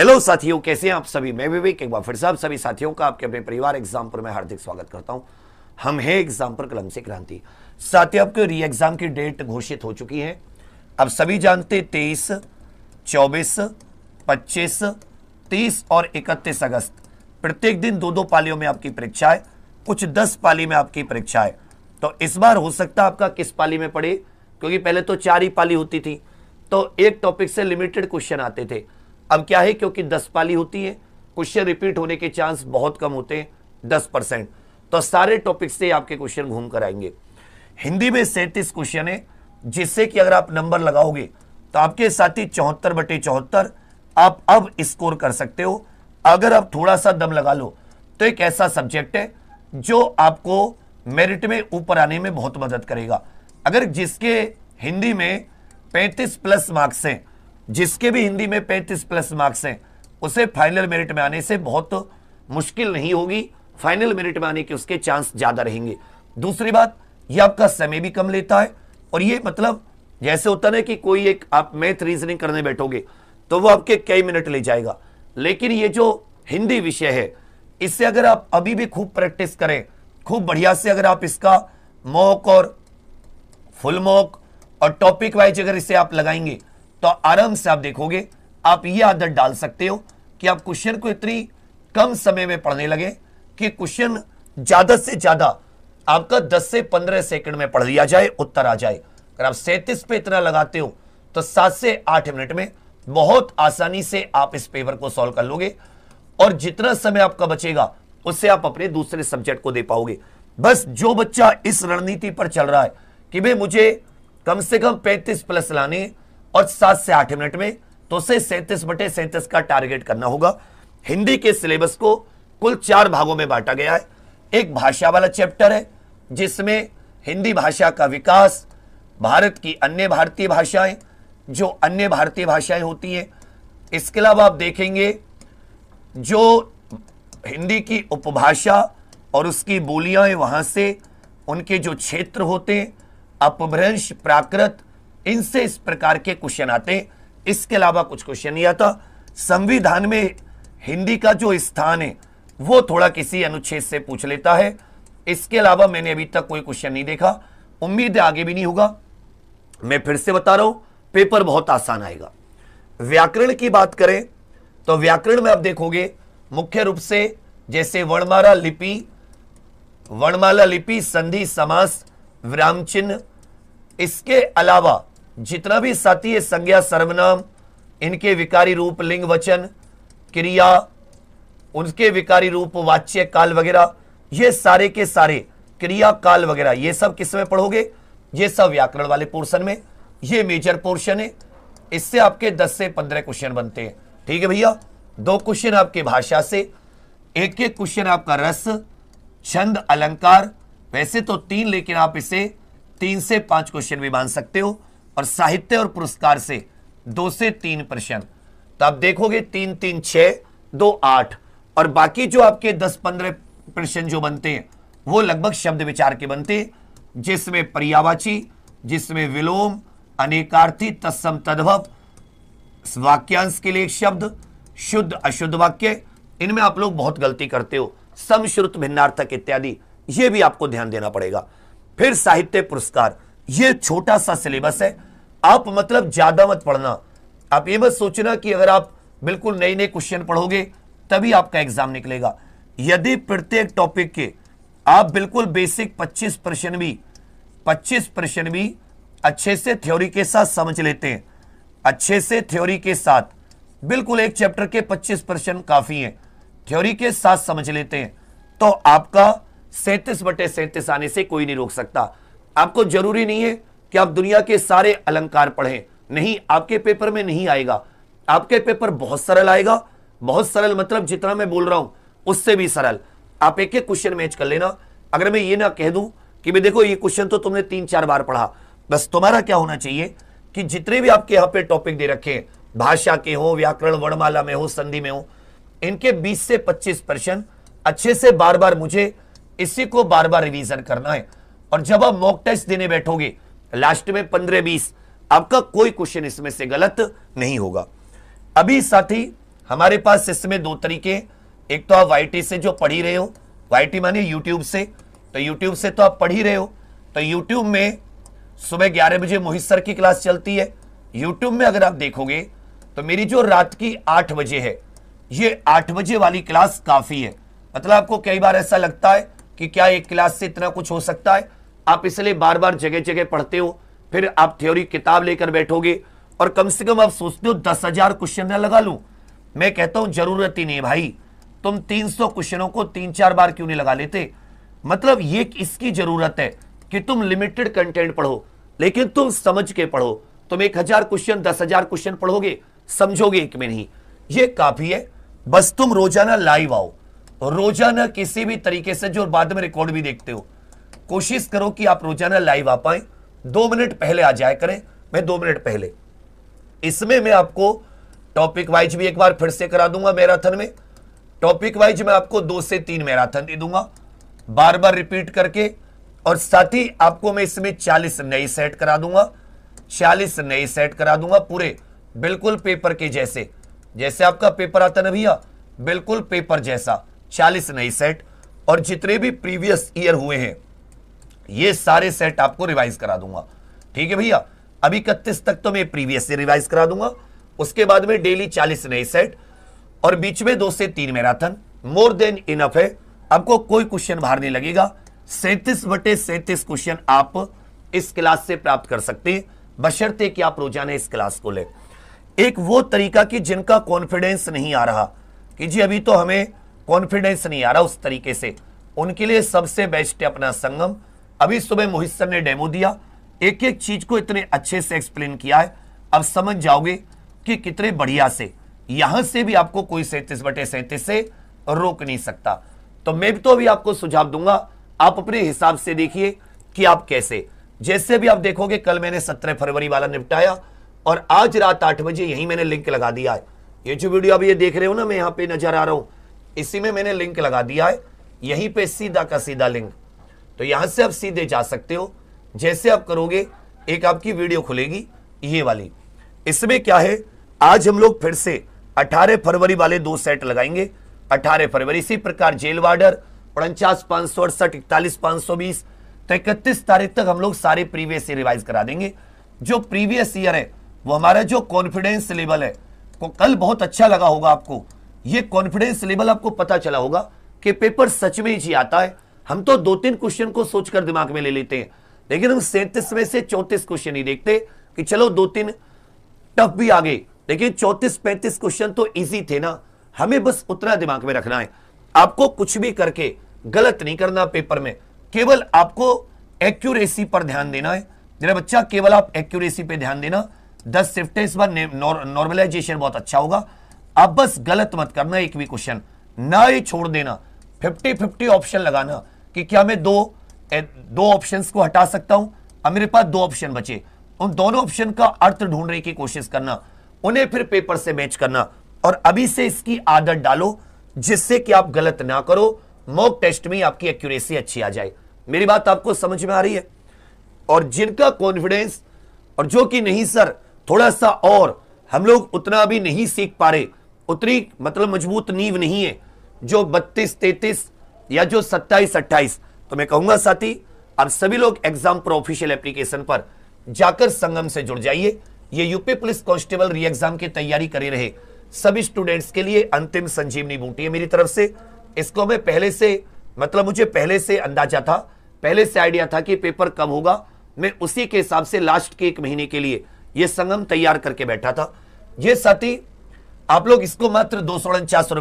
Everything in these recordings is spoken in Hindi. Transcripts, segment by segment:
हेलो साथियों कैसे हैं आप सभी मैं विवेक एक बार फिर से आप सभी साथियों का आपके अपने परिवार एग्जाम पर मैं हार्दिक स्वागत करता हूं हम हैं एग्जाम पर कलम से क्रांति साथियों आपके री एग्जाम की डेट घोषित हो चुकी है अब सभी जानते तेईस चौबीस पच्चीस तीस और इकतीस अगस्त प्रत्येक दिन दो दो पालियों में आपकी परीक्षा है कुछ दस पाली में आपकी परीक्षा है तो इस बार हो सकता आपका किस पाली में पड़े क्योंकि पहले तो चार ही पाली होती थी तो एक टॉपिक से लिमिटेड क्वेश्चन आते थे अब क्या है क्योंकि दस पाली होती है क्वेश्चन रिपीट होने के चांस बहुत कम होते हैं दस परसेंट तो सारे टॉपिक से आपके क्वेश्चन घूम कर आएंगे हिंदी में सैंतीस क्वेश्चन है जिससे कि अगर आप नंबर लगाओगे तो आपके साथ ही चौहत्तर बटे चौहत्तर आप अब स्कोर कर सकते हो अगर आप थोड़ा सा दम लगा लो तो एक ऐसा सब्जेक्ट है जो आपको मेरिट में ऊपर आने में बहुत मदद करेगा अगर जिसके हिंदी में 35 प्लस मार्क्स हैं जिसके भी हिंदी में पैंतीस प्लस मार्क्स हैं उसे फाइनल मेरिट में आने से बहुत मुश्किल नहीं होगी फाइनल मेरिट में आने के उसके चांस ज़्यादा रहेंगे दूसरी बात ये आपका समय भी कम लेता है और ये मतलब जैसे होता ना कि कोई एक आप मैथ रीजनिंग करने बैठोगे तो वो आपके कई मिनट ले जाएगा लेकिन ये जो हिंदी विषय है इससे अगर आप अभी भी खूब प्रैक्टिस करें खूब बढ़िया से अगर आप इसका मॉक और फुल मॉक और टॉपिक वाइज अगर इसे आप लगाएंगे तो आराम से आप देखोगे आप ये आदत डाल सकते हो कि आप क्वेश्चन को इतनी कम समय में पढ़ने लगे कि क्वेश्चन ज़्यादा से ज़्यादा आपका 10 से 15 सेकंड में पढ़ लिया जाए उत्तर आ जाए अगर आप सैंतीस पे इतना लगाते हो तो सात से आठ मिनट में बहुत आसानी से आप इस पेपर को सॉल्व कर लोगे और जितना समय आपका बचेगा उससे आप अपने दूसरे सब्जेक्ट को दे पाओगे बस जो बच्चा इस रणनीति पर चल रहा है कि भाई मुझे कम से कम पैंतीस प्लस लाने और सात से आठ मिनट में तो से सैंतीस बटे सैंतीस का टारगेट करना होगा हिंदी के सिलेबस को कुल चार भागों में बांटा गया है एक भाषा वाला चैप्टर है जिसमें हिंदी भाषा का विकास भारत की अन्य भारतीय भाषाएं जो अन्य भारतीय भाषाएं होती हैं इसके अलावा आप देखेंगे जो हिंदी की उपभाषा और उसकी बोलियां वहाँ से उनके जो क्षेत्र होते हैं अपभ्रंश प्राकृत इनसे इस प्रकार के क्वेश्चन आते हैं इसके अलावा कुछ क्वेश्चन नहीं आता संविधान में हिंदी का जो स्थान है वो थोड़ा किसी अनुच्छेद से पूछ लेता है इसके अलावा मैंने अभी तक कोई क्वेश्चन नहीं देखा उम्मीद है आगे भी नहीं होगा मैं फिर से बता रहा हूं पेपर बहुत आसान आएगा व्याकरण की बात करें तो व्याकरण में आप देखोगे मुख्य रूप से जैसे वर्णमाला लिपि वर्णमाला लिपि संधि समास विराम चिन्ह इसके अलावा जितना भी साथी संज्ञा सर्वनाम इनके विकारी रूप लिंग वचन क्रिया उनके विकारी रूप वाच्य काल वगैरह ये सारे के सारे क्रिया काल वगैरह ये सब किस में पढ़ोगे ये सब व्याकरण वाले पोर्शन में ये मेजर पोर्शन है इससे आपके 10 से 15 क्वेश्चन बनते हैं ठीक है भैया दो क्वेश्चन आपके भाषा से एक एक क्वेश्चन आपका रस छंद अलंकार वैसे तो तीन लेकिन आप इसे तीन से पांच क्वेश्चन भी मान सकते हो और साहित्य और पुरस्कार से दो से तीन प्रश्न तो आप देखोगे तीन तीन छ दो आठ और बाकी जो आपके दस पंद्रह प्रश्न जो बनते हैं वो लगभग शब्द विचार के बनते हैं जिसमें पर्यावाची जिसमें विलोम अनेकार्थी तत्सम तद्भव वाक्यांश के लिए एक शब्द शुद्ध अशुद्ध वाक्य इनमें आप लोग बहुत गलती करते हो समश्रुत भिन्नार्थक इत्यादि ये भी आपको ध्यान देना पड़ेगा फिर साहित्य पुरस्कार ये छोटा सा सिलेबस है आप मतलब ज़्यादा मत पढ़ना आप ये मत सोचना कि अगर आप बिल्कुल नए नए क्वेश्चन पढ़ोगे तभी आपका एग्जाम निकलेगा यदि प्रत्येक टॉपिक के आप बिल्कुल बेसिक 25 प्रश्न भी 25 प्रश्न भी अच्छे से थ्योरी के साथ समझ लेते हैं अच्छे से थ्योरी के साथ बिल्कुल एक चैप्टर के 25 प्रश्न काफ़ी हैं थ्योरी के साथ समझ लेते हैं तो आपका सैंतीस बटे सैंतीस आने से कोई नहीं रोक सकता आपको जरूरी नहीं है कि आप दुनिया के सारे अलंकार पढ़ें नहीं आपके पेपर में नहीं आएगा आपके पेपर बहुत सरल आएगा बहुत सरल मतलब जितना मैं बोल रहा हूं उससे भी सरल आप एक एक क्वेश्चन मैच कर लेना अगर मैं ये ना कह दूं कि भाई देखो ये क्वेश्चन तो तुमने तीन चार बार पढ़ा बस तुम्हारा क्या होना चाहिए कि जितने भी आपके यहाँ पे टॉपिक दे रखे हैं भाषा के हो व्याकरण वर्णमाला में हो संधि में हो इनके 20 से 25 प्रश्न अच्छे से बार बार मुझे इसी को बार बार रिविजन करना है और जब आप मॉक टेस्ट देने बैठोगे लास्ट में पंद्रह बीस आपका कोई क्वेश्चन इसमें से गलत नहीं होगा अभी साथी हमारे पास इसमें दो तरीके एक तो आप वाई से जो पढ़ी रहे हो वाई माने यूट्यूब से तो यूट्यूब से तो आप पढ़ी रहे हो तो यूट्यूब में सुबह ग्यारह बजे मोहित सर की क्लास चलती है यूट्यूब में अगर आप देखोगे तो मेरी जो रात की आठ बजे है ये आठ बजे वाली क्लास काफ़ी है मतलब आपको कई बार ऐसा लगता है कि क्या एक क्लास से इतना कुछ हो सकता है आप इसलिए बार बार जगह जगह पढ़ते हो फिर आप थ्योरी किताब लेकर बैठोगे और कम से कम आप सोचते हो दस हजार क्वेश्चन ना लगा लूं मैं कहता हूं जरूरत ही नहीं भाई तुम तीन सौ क्वेश्चनों को तीन चार बार क्यों नहीं लगा लेते मतलब ये इसकी जरूरत है कि तुम लिमिटेड कंटेंट पढ़ो लेकिन तुम समझ के पढ़ो तुम एक हजार क्वेश्चन दस हजार क्वेश्चन पढ़ोगे समझोगे एक में नहीं ये काफी है बस तुम रोजाना लाइव आओ रोजाना किसी भी तरीके से जो बाद में रिकॉर्ड भी देखते हो कोशिश करो कि आप रोजाना लाइव आ पाए दो मिनट पहले आ जाए करें मैं दो मिनट पहले इसमें मैं आपको टॉपिक वाइज भी एक बार फिर से करा दूंगा मैराथन में टॉपिक वाइज मैं आपको दो से तीन मैराथन दे दूंगा बार बार रिपीट करके और साथ ही आपको मैं इसमें चालीस नए सेट करा दूंगा चालीस नए सेट करा दूंगा पूरे बिल्कुल पेपर के जैसे जैसे आपका पेपर आता ना भैया बिल्कुल पेपर जैसा चालीस नए सेट और जितने भी प्रीवियस ईयर हुए हैं ये सारे सेट आपको रिवाइज करा दूंगा ठीक है भैया अभी इकतीस तक तो मैं प्रीवियस से रिवाइज करा दूंगा उसके बाद में डेली चालीस नए सेट और बीच में दो से तीन मैराथन मोर देन इनफ है आपको कोई क्वेश्चन बाहर नहीं लगेगा सैंतीस बटे सैंतीस क्वेश्चन आप इस क्लास से प्राप्त कर सकते हैं बशर्ते कि आप रोजाना इस क्लास को ले एक वो तरीका कि जिनका कॉन्फिडेंस नहीं आ रहा कि जी अभी तो हमें कॉन्फिडेंस नहीं आ रहा उस तरीके से उनके लिए सबसे बेस्ट है अपना संगम अभी सुबह मोहित सर ने डेमो दिया एक एक चीज को इतने अच्छे से एक्सप्लेन किया है अब समझ जाओगे कि कितने बढ़िया से यहां से भी आपको कोई सैंतीस बटे सैंतीस से रोक नहीं सकता तो मैं भी तो अभी आपको सुझाव दूंगा आप अपने हिसाब से देखिए कि आप कैसे जैसे भी आप देखोगे कल मैंने सत्रह फरवरी वाला निपटाया और आज रात आठ बजे यही मैंने लिंक लगा दिया है ये जो वीडियो अभी ये देख रहे हो ना मैं यहाँ पे नजर आ रहा हूँ इसी में मैंने लिंक लगा दिया है यहीं पे सीधा का सीधा लिंक तो यहां से आप सीधे जा सकते हो जैसे आप करोगे एक आपकी वीडियो खुलेगी ये वाली इसमें क्या है आज हम लोग फिर से 18 फरवरी वाले दो सेट लगाएंगे 18 फरवरी इसी प्रकार जेल वार्डर उनचास पांच सौ अड़सठ इकतालीस पांच सौ बीस तो इकतीस तारीख तक हम लोग सारे प्रीवियस ईयर रिवाइज करा देंगे जो प्रीवियस ईयर है वो हमारा जो कॉन्फिडेंस लेवल है को कल बहुत अच्छा लगा होगा आपको ये कॉन्फिडेंस लेवल आपको पता चला होगा कि पेपर सच में ही आता है हम तो दो तीन क्वेश्चन को सोचकर दिमाग में ले लेते हैं लेकिन हम सैंतीस में से चौतीस क्वेश्चन ही देखते कि चलो दो तीन टफ भी आ गए लेकिन चौतीस पैंतीस क्वेश्चन तो ईजी थे ना हमें बस उतना दिमाग में रखना है आपको कुछ भी करके गलत नहीं करना पेपर में केवल आपको एक्यूरेसी पर ध्यान देना है मेरा बच्चा केवल आप एक्यूरेसी पे ध्यान देना दस शिफ्टें इस बार नॉर्मलाइजेशन बहुत अच्छा होगा आप बस गलत मत करना एक भी क्वेश्चन ना ही छोड़ देना फिफ्टी फिफ्टी ऑप्शन लगाना कि क्या मैं दो दो ऑप्शंस को हटा सकता हूं अब मेरे पास दो ऑप्शन बचे उन दोनों ऑप्शन का अर्थ ढूंढने की कोशिश करना उन्हें फिर पेपर से मैच करना और अभी से इसकी आदत डालो जिससे कि आप गलत ना करो मॉक टेस्ट में आपकी एक्यूरेसी अच्छी आ जाए मेरी बात आपको समझ में आ रही है और जिनका कॉन्फिडेंस और जो कि नहीं सर थोड़ा सा और हम लोग उतना भी नहीं सीख पा रहे उतनी मतलब मजबूत नींव नहीं है जो बत्तीस तैतीस या जो सत्ताईस अट्ठाईस तो मैं कहूंगा साथी आप सभी लोग एग्जाम प्रो ऑफिशियल एप्लीकेशन पर जाकर संगम से जुड़ जाइए ये UP police constable re exam की तैयारी करे रहे सभी स्टूडेंट्स के लिए अंतिम संजीवनी बूटी है मेरी तरफ से इसको मैं पहले से मतलब मुझे पहले से अंदाजा था पहले से आइडिया था कि पेपर कब होगा मैं उसी के हिसाब से लास्ट के एक महीने के लिए यह संगम तैयार करके बैठा था यह साथी आप लोग इसको मात्र दो सौ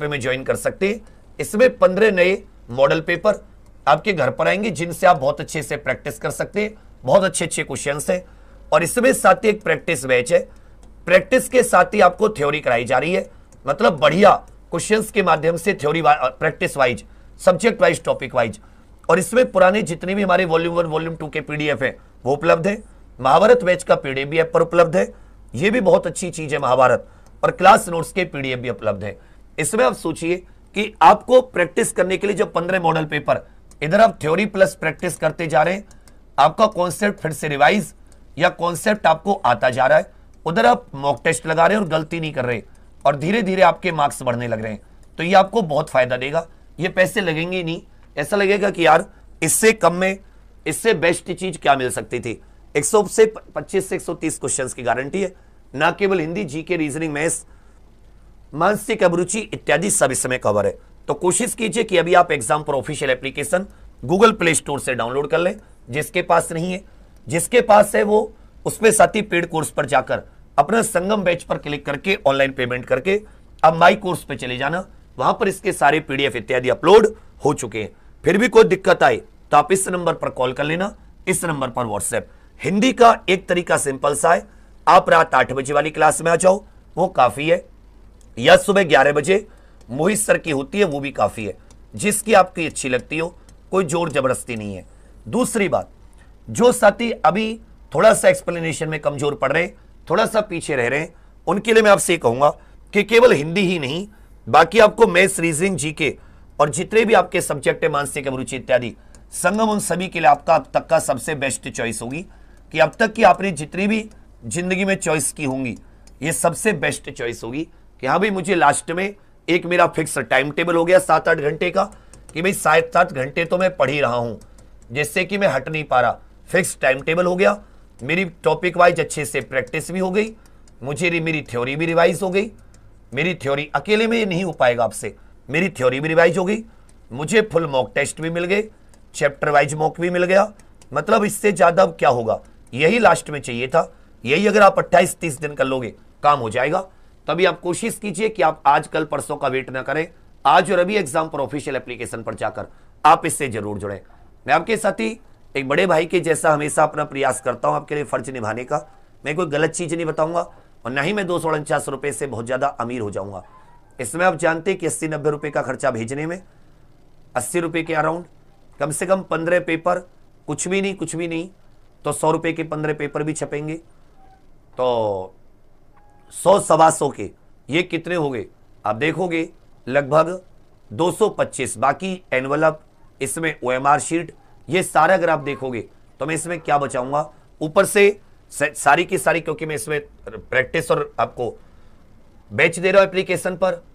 में ज्वाइन कर सकते हैं इसमें पंद्रह नए मॉडल पेपर आपके घर पर आएंगे जिनसे आप बहुत अच्छे से प्रैक्टिस कर सकते हैं बहुत अच्छे अच्छे क्वेश्चन है और इसमें साथ ही एक प्रैक्टिस बैच है प्रैक्टिस के साथ ही आपको थ्योरी कराई जा रही है मतलब बढ़िया क्वेश्चन के माध्यम से theory practice wise subject wise topic wise और इसमें पुराने जितने भी हमारे वॉल्यूम वन वॉल्यूम टू के पीडीएफ है वो उपलब्ध है महाभारत बैच का पीडीएफ भी पर उपलब्ध है ये भी बहुत अच्छी चीज है महाभारत और क्लास नोट्स के पीडीएफ भी उपलब्ध है इसमें आप सोचिए कि आपको प्रैक्टिस करने के लिए जो पंद्रह मॉडल पेपर इधर आप थ्योरी प्लस प्रैक्टिस करते जा रहे हैं आपका कॉन्सेप्ट फिर से रिवाइज या कॉन्सेप्ट आपको आता जा रहा है उधर आप मॉक टेस्ट लगा रहे हैं और गलती नहीं कर रहे और धीरे धीरे आपके मार्क्स बढ़ने लग रहे हैं तो ये आपको बहुत फायदा देगा ये पैसे लगेंगे नहीं ऐसा लगेगा कि यार इससे कम में इससे बेस्ट चीज क्या मिल सकती थी 100 से 25 से 130 क्वेश्चंस की गारंटी है ना केवल हिंदी जी के रीजनिंग मैथ्स मानसिक अभिरुचि इत्यादि सब इसमें कवर है तो कोशिश कीजिए कि अभी आप एग्जाम पर official application Google Play Store से डाउनलोड कर लें जिसके पास नहीं है जिसके पास है वो उसमें साथ ही पेड कोर्स पर जाकर अपना संगम बैच पर क्लिक करके ऑनलाइन पेमेंट करके अब माई कोर्स पर चले जाना वहां पर इसके सारे पीडीएफ इत्यादि अपलोड हो चुके हैं फिर भी कोई दिक्कत आए तो आप इस नंबर पर कॉल कर लेना इस नंबर पर व्हाट्सएप हिंदी का एक तरीका सिंपल सा है आप रात आठ बजे वाली क्लास में आ जाओ वो काफी है या सुबह ग्यारह बजे मोहित सर की होती है वो भी काफ़ी है जिसकी आपकी अच्छी लगती हो कोई जोर जबरदस्ती नहीं है दूसरी बात जो साथी अभी थोड़ा सा एक्सप्लेनेशन में कमज़ोर पड़ रहे थोड़ा सा पीछे रह रहे हैं उनके लिए मैं आपसे कहूंगा कि केवल हिंदी ही नहीं बाकी आपको मैथ्स रीजनिंग जीके और जितने भी आपके सब्जेक्ट है मानसिक अभिरुचि इत्यादि संगम उन सभी के लिए आपका अब तक का सबसे बेस्ट चॉइस होगी कि अब तक की आपने जितनी भी जिंदगी में चॉइस की होंगी ये सबसे बेस्ट चॉइस होगी कि हाँ भाई मुझे लास्ट में एक मेरा फिक्स टाइम टेबल हो गया सात आठ घंटे का कि भाई सात सात घंटे तो मैं पढ़ ही रहा हूं जिससे कि मैं हट नहीं पा रहा फिक्स टाइम टेबल हो गया मेरी टॉपिक वाइज अच्छे से प्रैक्टिस भी हो गई मुझे मेरी थ्योरी भी रिवाइज हो गई मेरी थ्योरी अकेले में ये नहीं हो पाएगा आपसे मेरी थ्योरी भी रिवाइज हो गई मुझे फुल मॉक टेस्ट भी मिल गए चैप्टर वाइज मॉक भी मिल गया मतलब इससे ज़्यादा क्या होगा यही लास्ट में चाहिए था यही अगर आप अट्ठाईस तीस दिन कर लोगे काम हो जाएगा तभी आप कोशिश कीजिए कि आप आज कल परसों का वेट ना करें आज और अभी एग्जाम पर ऑफिशियल एप्लीकेशन पर जाकर आप इससे जरूर जुड़े मैं आपके साथ ही एक बड़े भाई के जैसा हमेशा अपना प्रयास करता हूं आपके लिए फर्ज निभाने का मैं कोई गलत चीज़ नहीं बताऊंगा और ना ही मैं दो सौ उनचास रुपये से बहुत ज़्यादा अमीर हो जाऊंगा इसमें आप जानते हैं कि अस्सी नब्बे रुपए का खर्चा भेजने में अस्सी रुपये के अराउंड कम से कम पंद्रह पेपर कुछ भी नहीं कुछ भी नहीं तो सौ रुपये के पंद्रह पेपर भी छपेंगे तो सौ सवा सौ के ये कितने हो गए आप देखोगे लगभग 225 बाकी एनवलप इसमें ओ शीट ये सारा अगर आप देखोगे तो मैं इसमें क्या बचाऊंगा ऊपर से सारी की सारी क्योंकि मैं इसमें प्रैक्टिस और आपको बेच दे रहा हूं एप्लीकेशन पर